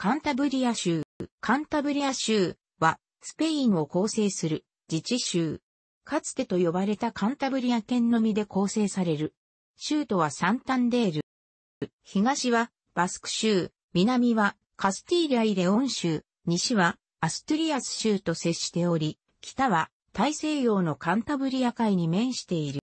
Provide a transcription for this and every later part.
カンタブリア州。カンタブリア州は、スペインを構成する自治州。かつてと呼ばれたカンタブリア県のみで構成される。州都はサンタンデール。東はバスク州、南はカスティーリア・イ・レオン州、西はアストゥリアス州と接しており、北は大西洋のカンタブリア海に面している。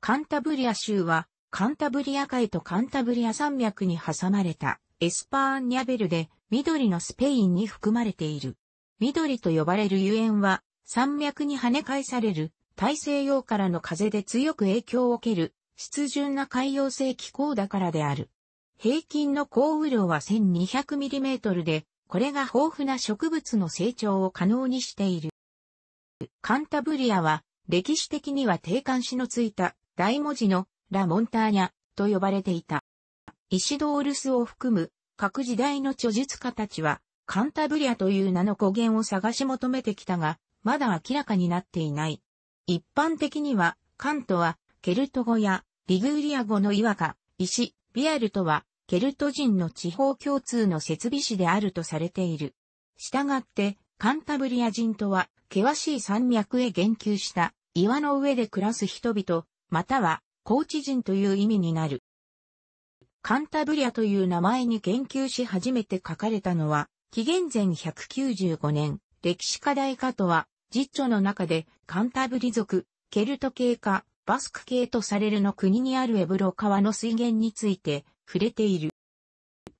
カンタブリア州はカンタブリア海とカンタブリア山脈に挟まれたエスパーニャベルで緑のスペインに含まれている。緑と呼ばれるゆえんは山脈に跳ね返される大西洋からの風で強く影響を受ける湿潤な海洋性気候だからである。平均の降雨量は 1200mm で、これが豊富な植物の成長を可能にしている。カンタブリアは歴史的には定冠詞のついた大文字のラ・モンターニャと呼ばれていた。イシドールスを含む各時代の著述家たちは、カンタブリアという名の語源を探し求めてきたが、まだ明らかになっていない。一般的には、カントは、ケルト語や、リグーリア語の岩か、石、ビアルとは、ケルト人の地方共通の設備士であるとされている。したがって、カンタブリア人とは、険しい山脈へ言及した、岩の上で暮らす人々、または、高知人という意味になる。カンタブリアという名前に言及し初めて書かれたのは、紀元前195年、歴史課題化とは、実著の中で、カンタブリ族、ケルト系か、バスク系とされるの国にあるエブロ川の水源について、触れている。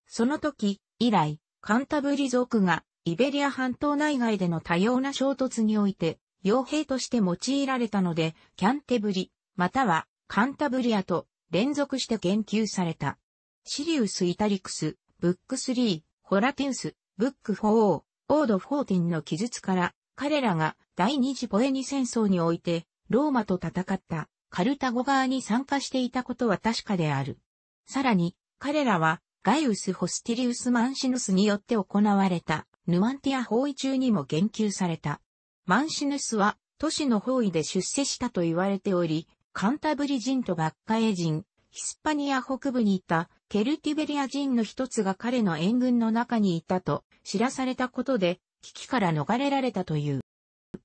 その時、以来、カンタブリ族が、イベリア半島内外での多様な衝突において、傭兵として用いられたので、キャンテブリ、または、カンタブリアと、連続して言及された。シリウス・イタリクス、ブック3、ホラテウス、ブック4、オード・フォーティンの記述から、彼らが第二次ポエニ戦争において、ローマと戦ったカルタゴ側に参加していたことは確かである。さらに、彼らは、ガイウス・ホスティリウス・マンシヌスによって行われた、ヌマンティア包囲中にも言及された。マンシヌスは、都市の包囲で出世したと言われており、カンタブリ人とバッカエ人、ヒスパニア北部にいたケルティベリア人の一つが彼の援軍の中にいたと知らされたことで、危機から逃れられたという。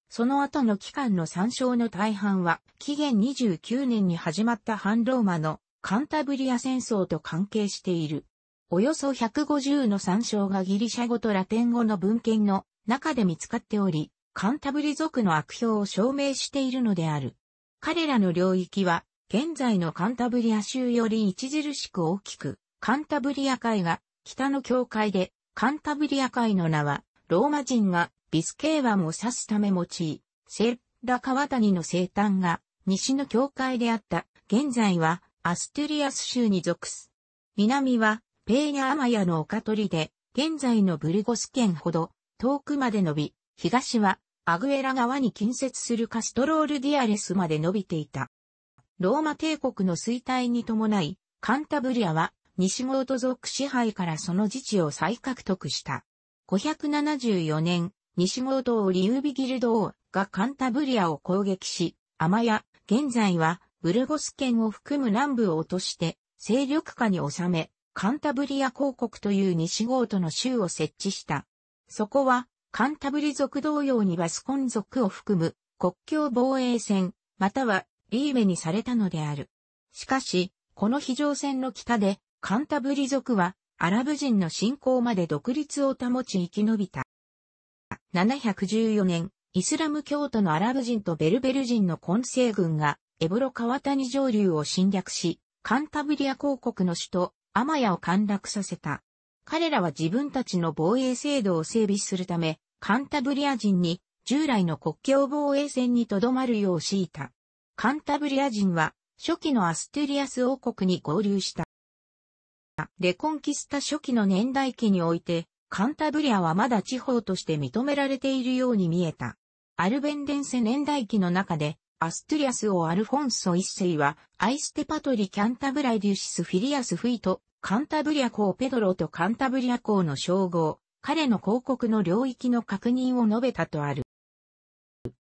その後の期間の参照の大半は、紀元29年に始まった反ローマのカンタブリア戦争と関係している。およそ150の参照がギリシャ語とラテン語の文献の中で見つかっており、カンタブリ族の悪評を証明しているのである。彼らの領域は現在のカンタブリア州より著しく大きく、カンタブリア海が北の境界で、カンタブリア海の名は、ローマ人がビスケーンを指すため用い、セッラ川谷の生誕が西の境界であった、現在はアストゥリアス州に属す。南はペーニャ・アマヤの丘取りで、現在のブルゴス県ほど遠くまで伸び、東はアグエラ川に近接するカストロールディアレスまで伸びていた。ローマ帝国の衰退に伴い、カンタブリアは西ゴート族支配からその自治を再獲得した。574年、西ゴート王リウビギルド王がカンタブリアを攻撃し、アマヤ、現在はブルゴス県を含む南部を落として勢力下に収め、カンタブリア公国という西ゴートの州を設置した。そこは、カンタブリ族同様にバスコン族を含む国境防衛線、またはリーメにされたのである。しかし、この非常線の北で、カンタブリ族は、アラブ人の侵攻まで独立を保ち生き延びた。714年、イスラム教徒のアラブ人とベルベル人の混成軍が、エブロ川谷上流を侵略し、カンタブリア公国の首都、アマヤを陥落させた。彼らは自分たちの防衛制度を整備するため、カンタブリア人に従来の国境防衛線にとどまるよう強いた。カンタブリア人は、初期のアストゥリアス王国に合流した。レコンキスタ初期の年代記において、カンタブリアはまだ地方として認められているように見えた。アルベンデンセ年代記の中で、アストゥリアス王アルフォンソ一世は、アイステパトリ・キャンタブライデュシス・フィリアス・フィート、カンタブリア公ペドロとカンタブリア公の称号、彼の広告の領域の確認を述べたとある。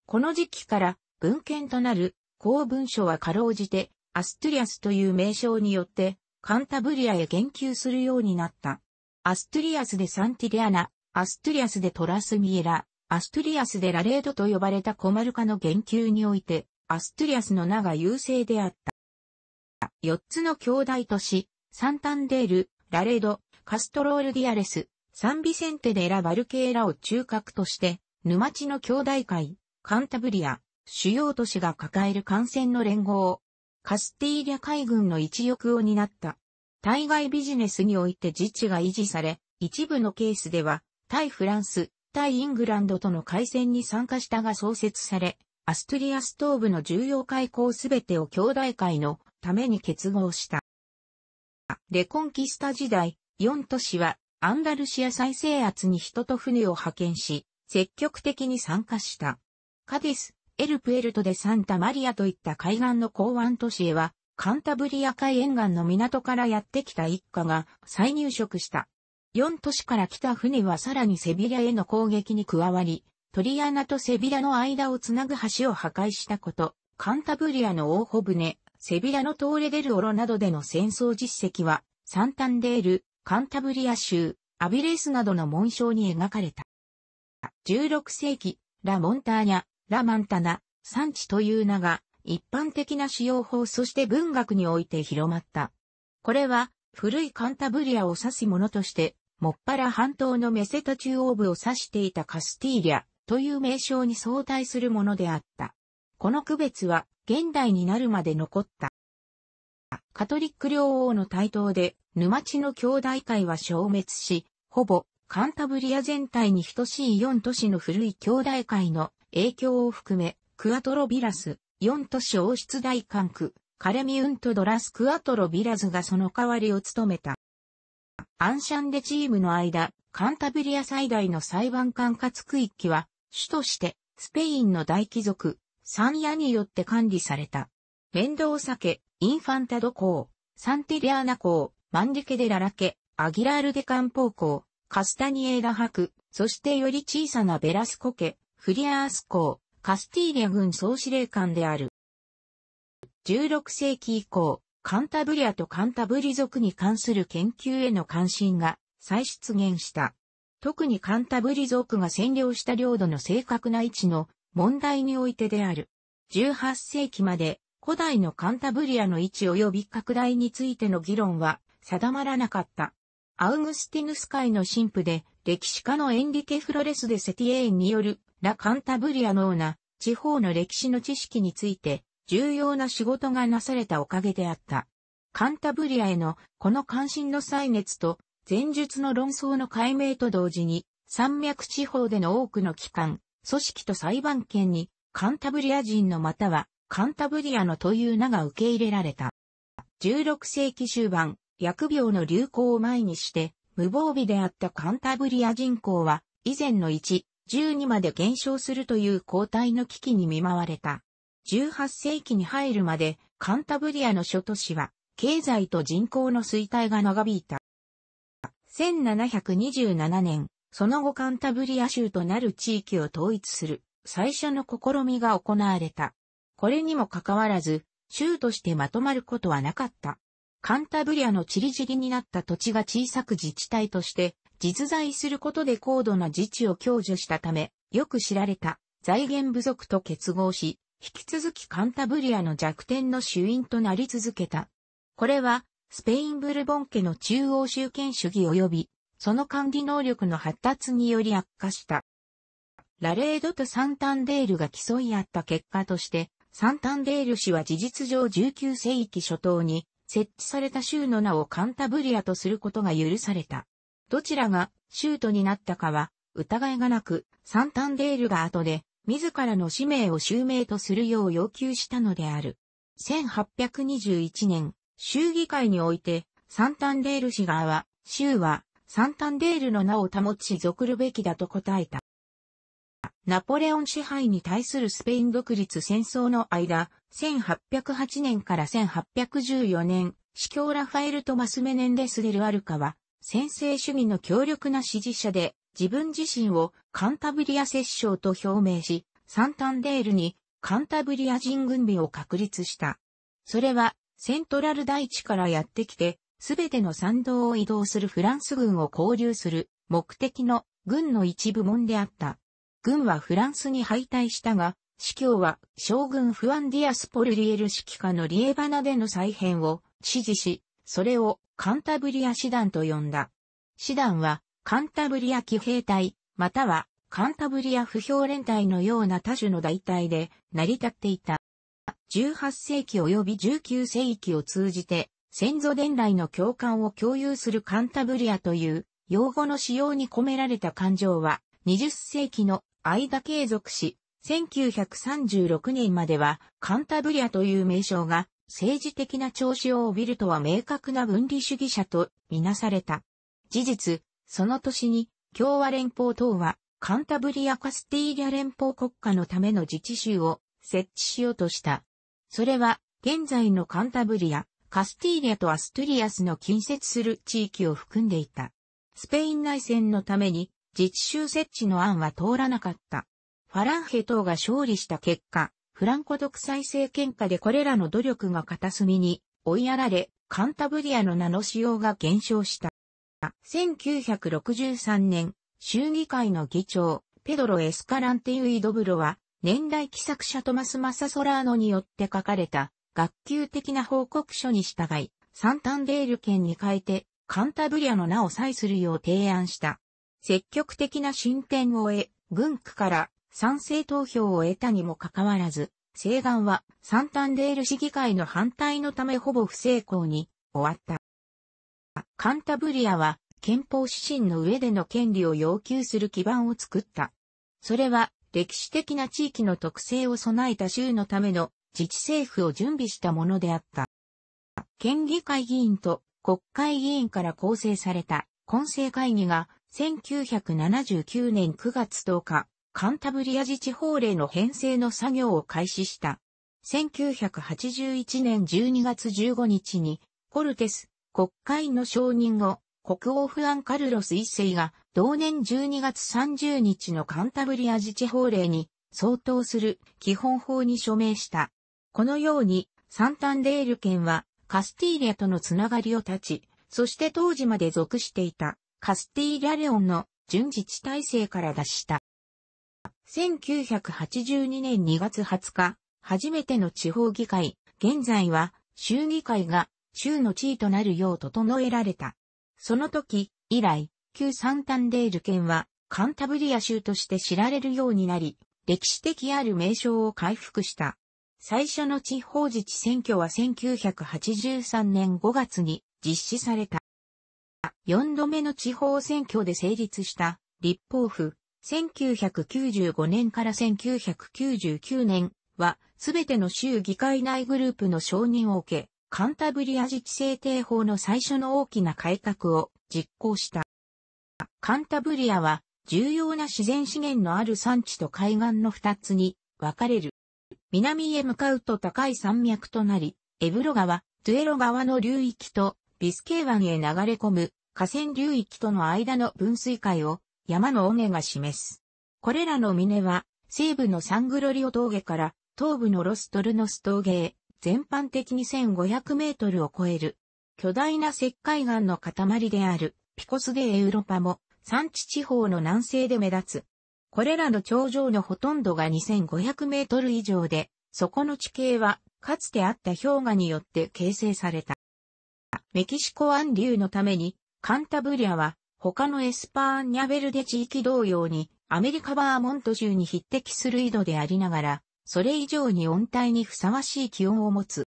この時期から文献となる公文書はかろうじて、アストゥリアスという名称によって、カンタブリアへ言及するようになった。アストゥリアスでサンティリアナ、アストゥリアスでトラスミエラ、アストゥリアスでラレードと呼ばれたコマルカの言及において、アストゥリアスの名が優勢であった。四つの兄弟都市、サンタンデール、ラレード、カストロールディアレス、サンビセンテデラ・バルケーラを中核として、沼地の兄弟会、カンタブリア、主要都市が抱える艦船の連合、カスティーリャ海軍の一翼を担った。対外ビジネスにおいて自治が維持され、一部のケースでは、対フランス、対イングランドとの海戦に参加したが創設され、アストリアス東部の重要海溝すべてを兄弟会のために結合した。レコンキスタ時代、4都市はアンダルシア再制圧に人と船を派遣し、積極的に参加した。カディス、エルプエルトでサンタマリアといった海岸の港湾都市へは、カンタブリア海沿岸の港からやってきた一家が再入植した。4都市から来た船はさらにセビリアへの攻撃に加わり、トリアナとセビラの間をつなぐ橋を破壊したこと、カンタブリアの大穂船、セビラのトーレデルオロなどでの戦争実績は、サンタンデール、カンタブリア州、アビレースなどの紋章に描かれた。16世紀、ラ・モンターニャ、ラ・マンタナ、産地という名が一般的な使用法そして文学において広まった。これは古いカンタブリアを指すものとして、もっぱら半島のメセタ中央部を指していたカスティーリャという名称に相対するものであった。この区別は現代になるまで残った。カトリック両王の台頭で沼地の兄弟会は消滅し、ほぼカンタブリア全体に等しい4都市の古い兄弟会の影響を含め、クアトロビラス、四都市王室大管区、カレミウントドラスクアトロビラズがその代わりを務めた。アンシャンデチームの間、カンタブリア最大の裁判管轄区域は、主として、スペインの大貴族、サンヤによって管理された。メンドーサ家、インファンタド公、サンティリアーナ公、マンデケデララ家、アギラールデカンポー公、カスタニエーダ博、そしてより小さなベラスコ家、フリアース公、カスティーリア軍総司令官である。16世紀以降、カンタブリアとカンタブリ族に関する研究への関心が再出現した。特にカンタブリ族が占領した領土の正確な位置の問題においてである。18世紀まで古代のカンタブリアの位置及び拡大についての議論は定まらなかった。アウグスティヌス会の神父で歴史家のエンリケ・フロレス・デ・セティエーンによるラ・カンタブリアのような地方の歴史の知識について重要な仕事がなされたおかげであった。カンタブリアへのこの関心の歳月と前述の論争の解明と同時に山脈地方での多くの機関、組織と裁判権にカンタブリア人のまたはカンタブリアのという名が受け入れられた。16世紀終盤、薬病の流行を前にして無防備であったカンタブリア人口は以前の1、10まで減少するという後退の危機に見舞われた。18世紀に入るまでカンタブリアの諸都市は経済と人口の衰退が長引いた。1727年、その後カンタブリア州となる地域を統一する最初の試みが行われた。これにもかかわらず、州としてまとまることはなかった。カンタブリアのチリジリになった土地が小さく自治体として実在することで高度な自治を享受したため、よく知られた財源不足と結合し、引き続きカンタブリアの弱点の主因となり続けた。これは、スペインブルボン家の中央集権主義及び、その管理能力の発達により悪化した。ラレードとサンタンデールが競い合った結果として、サンタンデール氏は事実上19世紀初頭に設置された州の名をカンタブリアとすることが許された。どちらがシュートになったかは疑いがなく、サンタンデールが後で自らの使命を襲名とするよう要求したのである。1821年、州議会において、サンタンデール氏側は、州は、サンタンデールの名を保ち続るべきだと答えた。ナポレオン支配に対するスペイン独立戦争の間、1808年から1814年、司教ラファエル・トマス・メネンデス・デル・アルカは、専制主義の強力な支持者で、自分自身をカンタブリア摂政と表明し、サンタンデールにカンタブリア人軍備を確立した。それは、セントラル大地からやってきて、すべての参道を移動するフランス軍を交流する目的の軍の一部門であった。軍はフランスに敗退したが、司教は将軍フアンディアス・ポルリエル指揮下のリエバナでの再編を支持し、それをカンタブリア師団と呼んだ。師団は、カンタブリア騎兵隊、または、カンタブリア不評連隊のような多種の大隊で成り立っていた。18世紀及び19世紀を通じて、先祖伝来の共感を共有するカンタブリアという用語の使用に込められた感情は、20世紀の間継続し、1936年まではカンタブリアという名称が政治的な調子を帯びるとは明確な分離主義者とみなされた。事実、その年に共和連邦等はカンタブリア・カスティーリャ連邦国家のための自治州を設置しようとした。それは現在のカンタブリア、カスティーリャとアストゥリアスの近接する地域を含んでいた。スペイン内戦のために自治州設置の案は通らなかった。ファランヘ等が勝利した結果、フランコ独裁政権下でこれらの努力が片隅に追いやられ、カンタブリアの名の使用が減少した。1963年、州議会の議長、ペドロ・エスカランテ・ィ・ウイ・ドブロは、年代記作者トマス・マサソラーノによって書かれた、学級的な報告書に従い、サンタンデール県に変えて、カンタブリアの名を採するよう提案した。積極的な進展を得、軍区から賛成投票を得たにもかかわらず、西岸はサンタンデール市議会の反対のためほぼ不成功に終わった。カンタブリアは憲法指針の上での権利を要求する基盤を作った。それは歴史的な地域の特性を備えた州のための自治政府を準備したものであった。県議会議員と国会議員から構成された混成会議が1979年9月10日、カンタブリア自治法令の編成の作業を開始した。1981年12月15日に、コルテス、国会の承認後、国王フアン・カルロス一世が、同年12月30日のカンタブリア自治法令に、相当する基本法に署名した。このように、サンタンデール県は、カスティーリアとのつながりを断ち、そして当時まで属していた、カスティーリアレオンの順自治体制から脱した。1982年2月20日、初めての地方議会、現在は州議会が州の地位となるよう整えられた。その時、以来、旧サンタンデール県はカンタブリア州として知られるようになり、歴史的ある名称を回復した。最初の地方自治選挙は1983年5月に実施された。4度目の地方選挙で成立した立法府1995年から1999年は、すべての州議会内グループの承認を受け、カンタブリア自治制定法の最初の大きな改革を実行した。カンタブリアは、重要な自然資源のある産地と海岸の二つに分かれる。南へ向かうと高い山脈となり、エブロ川、トゥエロ川の流域とビスケー湾へ流れ込む河川流域との間の分水海を山の尾根が示す。これらの峰は、西部のサングロリオ峠から東部のロストルノス峠へ、全般的に1500メートルを超える。巨大な石灰岩の塊である、ピコスデエウロパも、山地地方の南西で目立つ。これらの頂上のほとんどが2500メートル以上で、そこの地形は、かつてあった氷河によって形成された。メキシコ湾流のために、カンタブリアは他のエスパーニャベルデ地域同様に、アメリカバーモント州に匹敵する緯度でありながら、それ以上に温帯にふさわしい気温を持つ。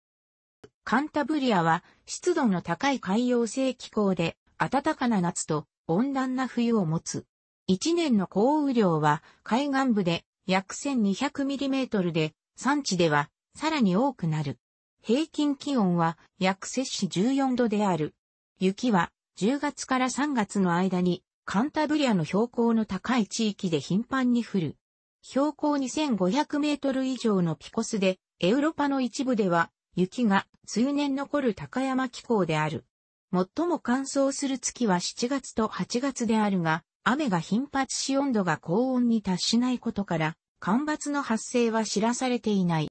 カンタブリアは湿度の高い海洋性気候で暖かな夏と温暖な冬を持つ。一年の降雨量は海岸部で約 1200mm で、産地ではさらに多くなる。平均気温は約摂氏14度である。雪は10月から3月の間にカンタブリアの標高の高い地域で頻繁に降る。標高2500メートル以上のピコスで、エウロパの一部では雪が通年残る高山気候である。最も乾燥する月は7月と8月であるが、雨が頻発し温度が高温に達しないことから、干ばつの発生は知らされていない。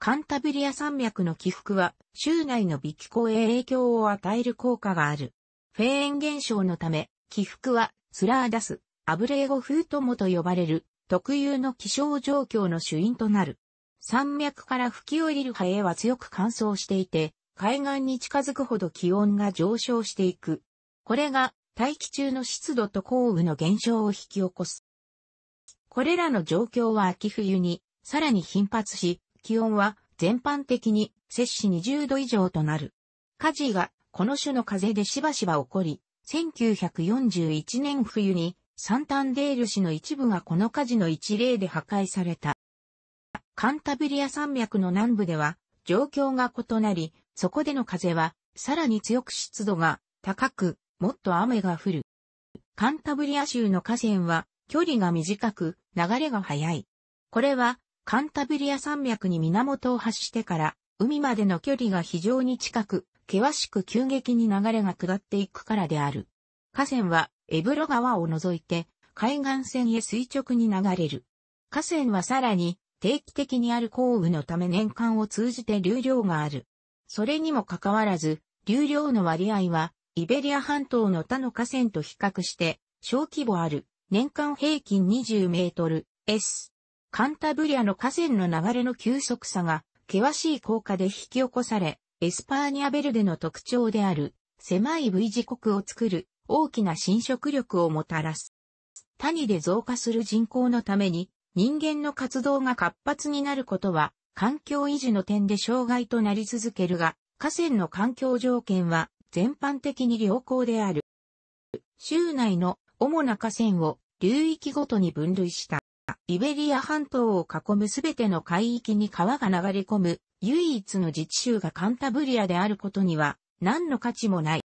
カンタブリア山脈の起伏は、州内の微気候へ影響を与える効果がある。フェーン現象のため、起伏はスラーダス、アブレーゴ風ともと呼ばれる特有の気象状況の主因となる。山脈から吹き降りるハエは強く乾燥していて、海岸に近づくほど気温が上昇していく。これが大気中の湿度と降雨の減少を引き起こす。これらの状況は秋冬にさらに頻発し、気温は全般的に摂氏20度以上となる。火事がこの種の風でしばしば起こり、1941年冬にサンタンデール市の一部がこの火事の一例で破壊された。カンタブリア山脈の南部では状況が異なり、そこでの風はさらに強く湿度が高く、もっと雨が降る。カンタブリア州の河川は距離が短く流れが速い。これはカンタブリア山脈に源を発してから海までの距離が非常に近く、険しく急激に流れが下っていくからである。河川は、エブロ川を除いて、海岸線へ垂直に流れる。河川はさらに、定期的にある降雨のため年間を通じて流量がある。それにもかかわらず、流量の割合は、イベリア半島の他の河川と比較して、小規模ある、年間平均20メートル、S。カンタブリアの河川の流れの急速さが、険しい効果で引き起こされ、エスパーニャベルデの特徴である、狭い V 字国を作る、大きな侵食力をもたらす。谷で増加する人口のために、人間の活動が活発になることは、環境維持の点で障害となり続けるが、河川の環境条件は全般的に良好である。州内の主な河川を流域ごとに分類した。イベリア半島を囲むすべての海域に川が流れ込む唯一の自治州がカンタブリアであることには何の価値もない。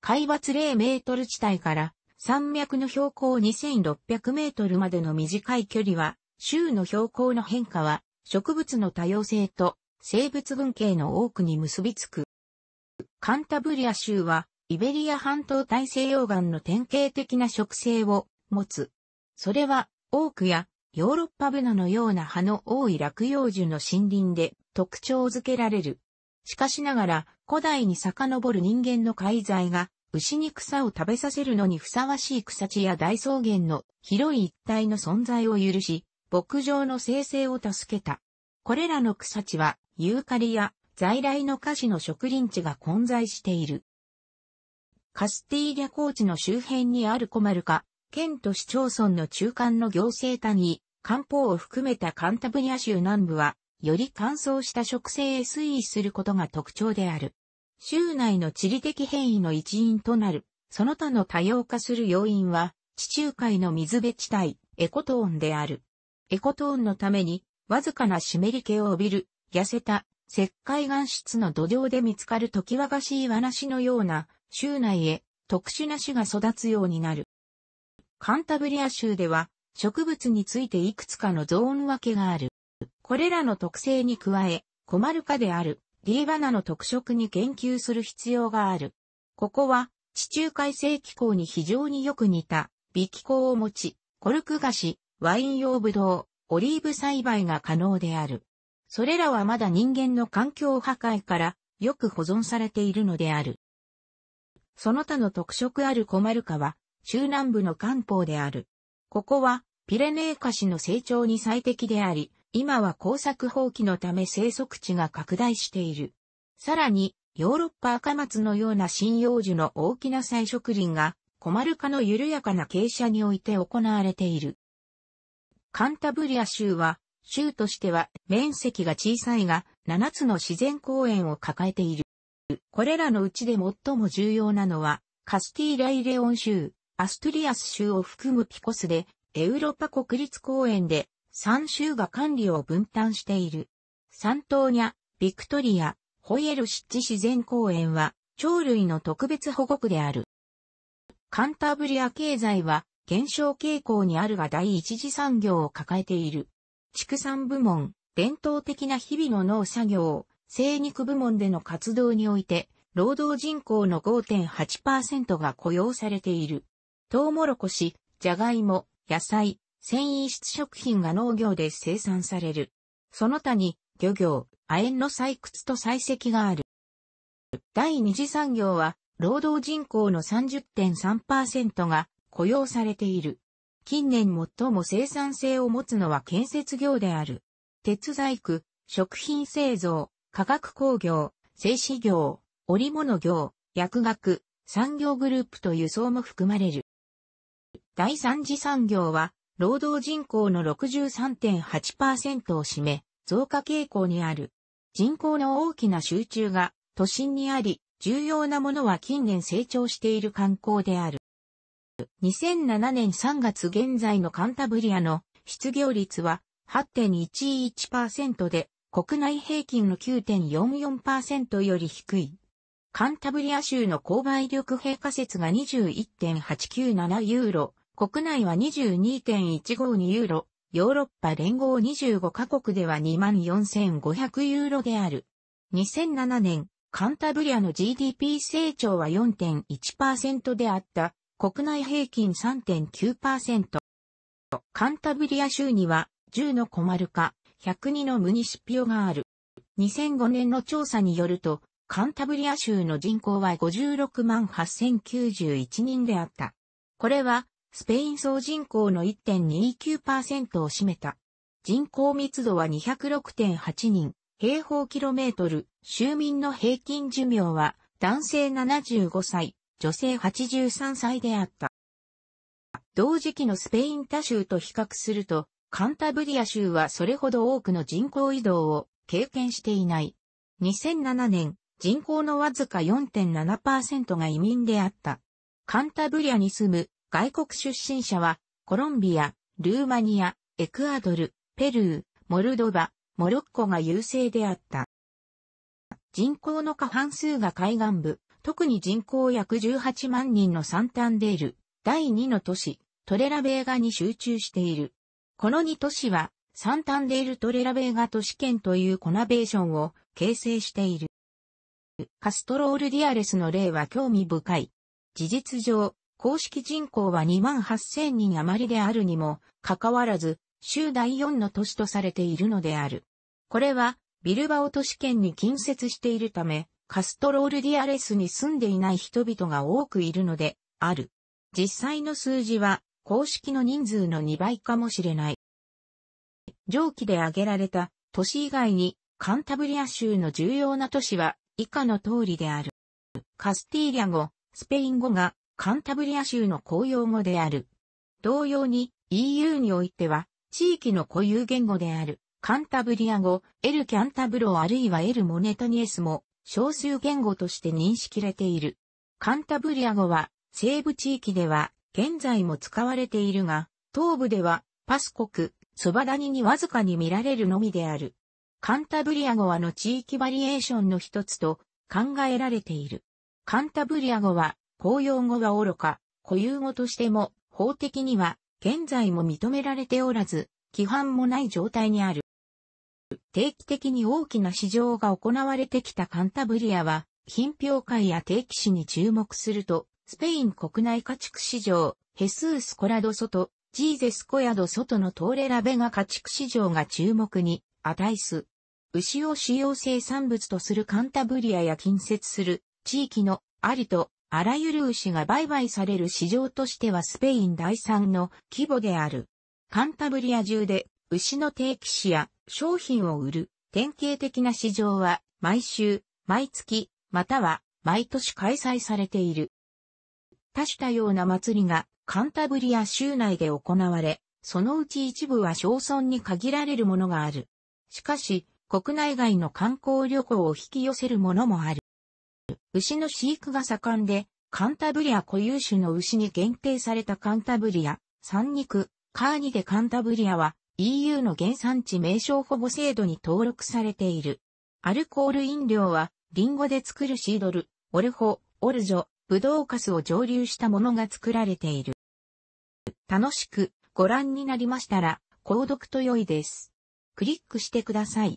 海抜0メートル地帯から山脈の標高2600メートルまでの短い距離は、州の標高の変化は植物の多様性と生物群系の多くに結びつく。カンタブリア州はイベリア半島大西洋岸の典型的な植生を持つ。それはオークやヨーロッパブナのような葉の多い落葉樹の森林で特徴づけられる。しかしながら、古代に遡る人間の介在が、牛に草を食べさせるのにふさわしい草地や大草原の広い一帯の存在を許し、牧場の生成を助けた。これらの草地は、ユーカリや在来の菓子の植林地が混在している。カスティーリャ高地の周辺にあるコマルカ、県と市町村の中間の行政単位、漢方を含めたカンタブニア州南部は、より乾燥した植生へ推移することが特徴である。州内の地理的変異の一因となる、その他の多様化する要因は、地中海の水辺地帯、エコトーンである。エコトーンのために、わずかな湿り気を帯びる、痩せた、石灰岩質の土壌で見つかる時和菓子岩梨のような、州内へ特殊な種が育つようになる。カンタブリア州では、植物についていくつかのゾーン分けがある。これらの特性に加え、コマルカである D バナの特色に研究する必要がある。ここは地中海性気候に非常によく似た微気候を持ち、コルク菓子、ワイン用ブドウ、オリーブ栽培が可能である。それらはまだ人間の環境破壊からよく保存されているのである。その他の特色あるコマルカは中南部の漢方である。ここはピレネー菓子の成長に最適であり、今は工作放棄のため生息地が拡大している。さらに、ヨーロッパ赤松のような針葉樹の大きな彩植林が、コマルカの緩やかな傾斜において行われている。カンタブリア州は、州としては面積が小さいが、7つの自然公園を抱えている。これらのうちで最も重要なのは、カスティーライレオン州、アストリアス州を含むピコスで、エウロパ国立公園で三州が管理を分担している。サントーニャ、ビクトリア、ホイエル湿地自然公園は、鳥類の特別保護区である。カンタブリア経済は、減少傾向にあるが第一次産業を抱えている。畜産部門、伝統的な日々の農作業、生肉部門での活動において、労働人口の5.8%が雇用されている。トウモロコシ、ジャガイモ、野菜、繊維質食品が農業で生産される。その他に、漁業、亜鉛の採掘と採石がある。第二次産業は、労働人口の30.3%が雇用されている。近年最も生産性を持つのは建設業である。鉄細工、食品製造、化学工業、製紙業、織物業、薬学、産業グループと輸送も含まれる。第三次産業は、労働人口の63.8%を占め、増加傾向にある。人口の大きな集中が都心にあり、重要なものは近年成長している観光である。2007年3月現在のカンタブリアの失業率は8.11%で国内平均の9.44%より低い。カンタブリア州の購買力平価説が21.897ユーロ、国内は22.152ユーロ、ヨーロッパ連合25カ国では24,500ユーロである。2007年、カンタブリアの GDP 成長は4.1%であった、国内平均3.9%。カンタブリア州には10のコマルカ、102のムニシピオがある。2005年の調査によると、カンタブリア州の人口は56万8091人であった。これはスペイン総人口の1.29%を占めた。人口密度は206.8人、平方キロメートル、州民の平均寿命は男性75歳、女性83歳であった。同時期のスペイン他州と比較すると、カンタブリア州はそれほど多くの人口移動を経験していない。2007年、人口のわずか4.7%が移民であった。カンタブリアに住む外国出身者は、コロンビア、ルーマニア、エクアドル、ペルー、モルドバ、モロッコが優勢であった。人口の過半数が海岸部、特に人口約18万人のサンタンデール、第2の都市、トレラベーガに集中している。この2都市は、サンタンデール・トレラベーガ都市圏というコナベーションを形成している。カストロール・ディアレスの例は興味深い。事実上、公式人口は2万8000人余りであるにも、かかわらず、州第4の都市とされているのである。これは、ビルバオ都市圏に近接しているため、カストロールディアレスに住んでいない人々が多くいるので、ある。実際の数字は、公式の人数の2倍かもしれない。上記で挙げられた都市以外に、カンタブリア州の重要な都市は以下の通りである。カスティーリャ語、スペイン語がカンタブリア州の公用語である。同様に EU においては地域の固有言語であるカンタブリア語、エル・キャンタブロあるいはエル・モネタニエスも少数言語として認識されている。カンタブリア語は西部地域では現在も使われているが、東部ではパス国、ソバダニにわずかに見られるのみである。カンタブリア語はの地域バリエーションの一つと考えられている。カンタブリア語は公用語は愚か、固有語としても、法的には、現在も認められておらず、規範もない状態にある。定期的に大きな市場が行われてきたカンタブリアは、品評会や定期誌に注目すると、スペイン国内家畜市場、ヘスースコラドソト、ジーゼスコヤドソトのトーレラベガ家畜市場が注目に値す。牛を主要生産物とするカンタブリアや近接する地域のアリとあらゆる牛が売買される市場としてはスペイン第三の規模である。カンタブリア中で牛の定期誌や商品を売る典型的な市場は毎週、毎月、または毎年開催されている。多種多様な祭りがカンタブリア州内で行われ、そのうち一部は小村に限られるものがある。しかし、国内外の観光旅行を引き寄せるものもある。牛の飼育が盛んで、カンタブリア固有種の牛に限定されたカンタブリア、三肉、カーニでカンタブリアは EU の原産地名称保護制度に登録されている。アルコール飲料は、リンゴで作るシードル、オルホ、オルジョ、ブドウカスを蒸留したものが作られている。楽しくご覧になりましたら、購読と良いです。クリックしてください。